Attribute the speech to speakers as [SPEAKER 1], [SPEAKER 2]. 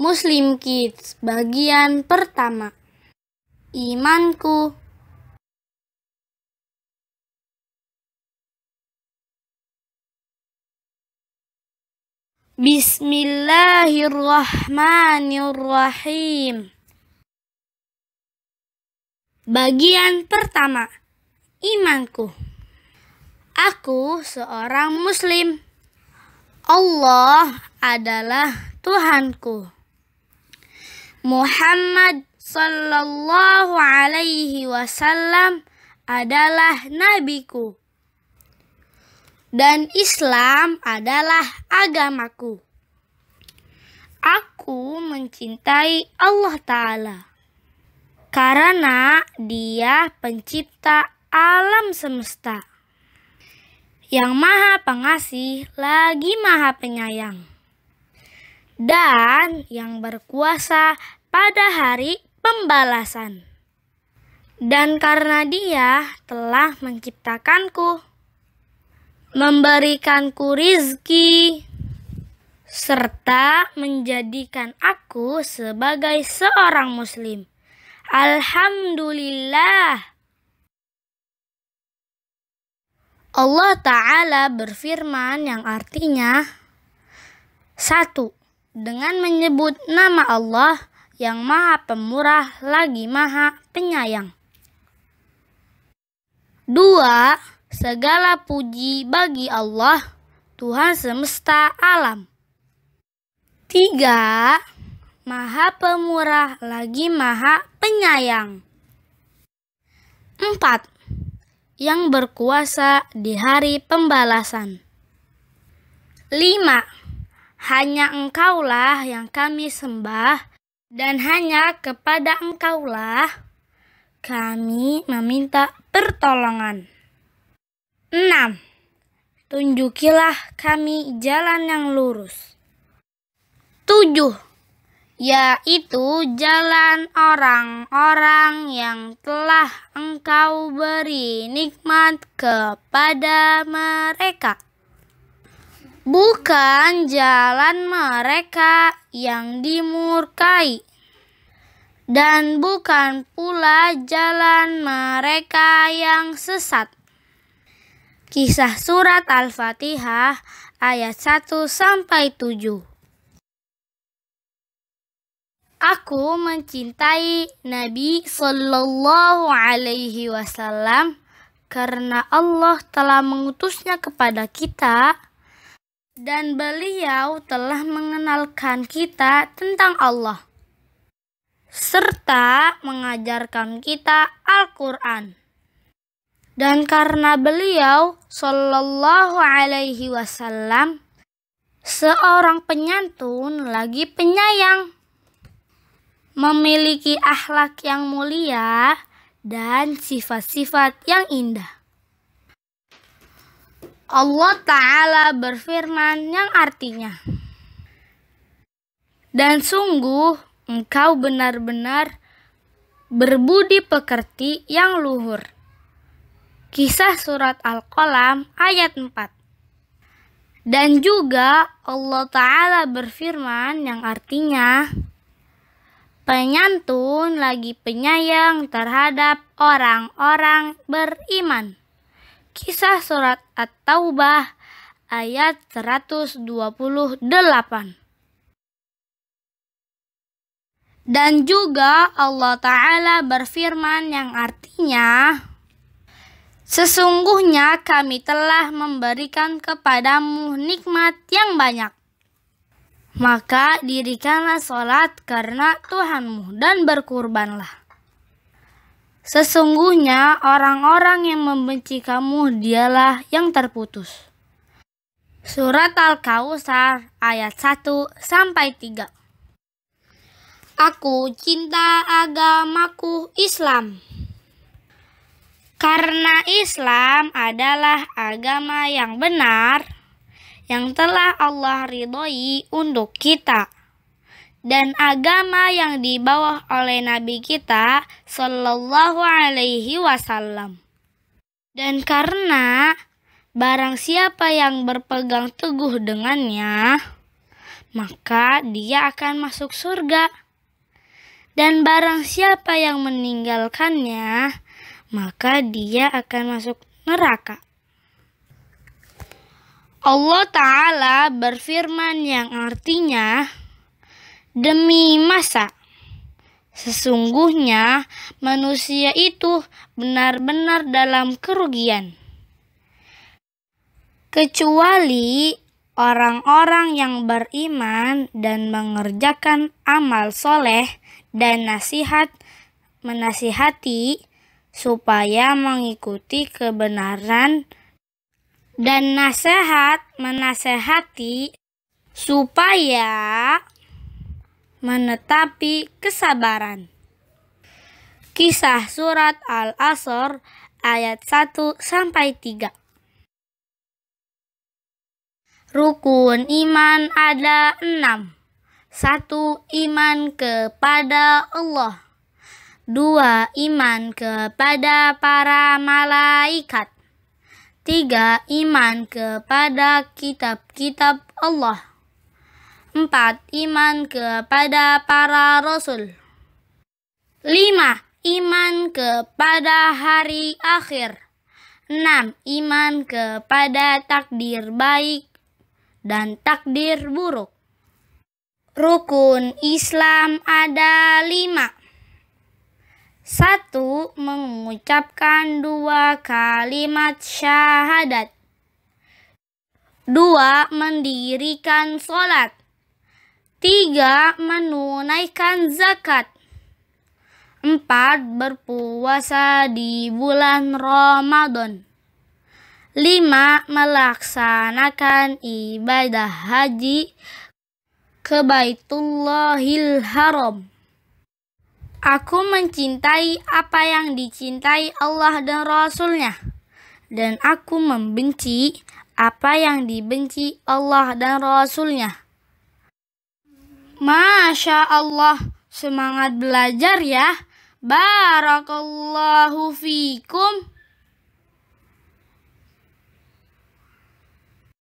[SPEAKER 1] Muslim Kids bagian pertama Imanku Bismillahirrahmanirrahim Bagian pertama Imanku Aku seorang muslim Allah adalah Tuhanku Muhammad sallallahu alaihi wasallam adalah nabiku dan Islam adalah agamaku. Aku mencintai Allah taala karena Dia pencipta alam semesta yang maha pengasih lagi maha penyayang dan yang berkuasa pada hari pembalasan. Dan karena Dia telah menciptakanku, memberikanku rizki, serta menjadikan aku sebagai seorang Muslim. Alhamdulillah. Allah Ta'ala berfirman yang artinya satu dengan menyebut nama Allah yang Maha Pemurah lagi Maha Penyayang. Dua, segala puji bagi Allah, Tuhan semesta alam. Tiga, Maha Pemurah lagi Maha Penyayang. Empat, yang berkuasa di hari pembalasan. Lima, hanya engkaulah yang kami sembah dan hanya kepada engkaulah kami meminta pertolongan. 6. Tunjukilah kami jalan yang lurus. 7 yaitu jalan orang-orang yang telah engkau beri nikmat kepada mereka bukan jalan mereka yang dimurkai, dan bukan pula jalan mereka yang sesat. Kisah Surat Al-Fatihah ayat 1 sampai 7. Aku mencintai Nabi Shallallahu Alaihi Wasallam karena Allah telah mengutusnya kepada kita dan beliau telah mengenalkan kita tentang Allah serta mengajarkan kita Al-Qur'an. Dan karena beliau sallallahu alaihi wasallam seorang penyantun lagi penyayang memiliki akhlak yang mulia dan sifat-sifat yang indah. Allah Ta'ala berfirman yang artinya, Dan sungguh engkau benar-benar berbudi pekerti yang luhur. Kisah Surat Al-Qalam ayat 4 Dan juga Allah Ta'ala berfirman yang artinya, Penyantun lagi penyayang terhadap orang-orang beriman. Kisah Surat At-Taubah ayat 128. Dan juga Allah Ta'ala berfirman yang artinya, Sesungguhnya kami telah memberikan kepadamu nikmat yang banyak. Maka dirikanlah sholat karena Tuhanmu dan berkurbanlah. Sesungguhnya orang-orang yang membenci kamu dialah yang terputus. Surat Al-Kausar ayat 1 sampai 3. Aku cinta agamaku Islam. Karena Islam adalah agama yang benar yang telah Allah ridhoi untuk kita dan agama yang dibawa oleh Nabi kita Shallallahu Alaihi Wasallam. Dan karena barang siapa yang berpegang teguh dengannya, maka dia akan masuk surga. Dan barang siapa yang meninggalkannya, maka dia akan masuk neraka. Allah Ta'ala berfirman yang artinya, demi masa. Sesungguhnya manusia itu benar-benar dalam kerugian. Kecuali orang-orang yang beriman dan mengerjakan amal soleh dan nasihat menasihati supaya mengikuti kebenaran dan nasihat menasehati supaya menetapi kesabaran. Kisah Surat Al-Asr ayat 1 sampai 3. Rukun iman ada enam. Satu iman kepada Allah. Dua iman kepada para malaikat. Tiga iman kepada kitab-kitab Allah. 4. Iman kepada para rasul 5. Iman kepada hari akhir 6. Iman kepada takdir baik dan takdir buruk Rukun Islam ada 5 1. Mengucapkan dua kalimat syahadat. 2. Mendirikan sholat. Tiga, menunaikan zakat. Empat, berpuasa di bulan Ramadan. Lima, melaksanakan ibadah haji ke Baitullahil Haram. Aku mencintai apa yang dicintai Allah dan Rasulnya. Dan aku membenci apa yang dibenci Allah dan Rasulnya. Masya Allah, semangat belajar ya. Barakallahu fikum.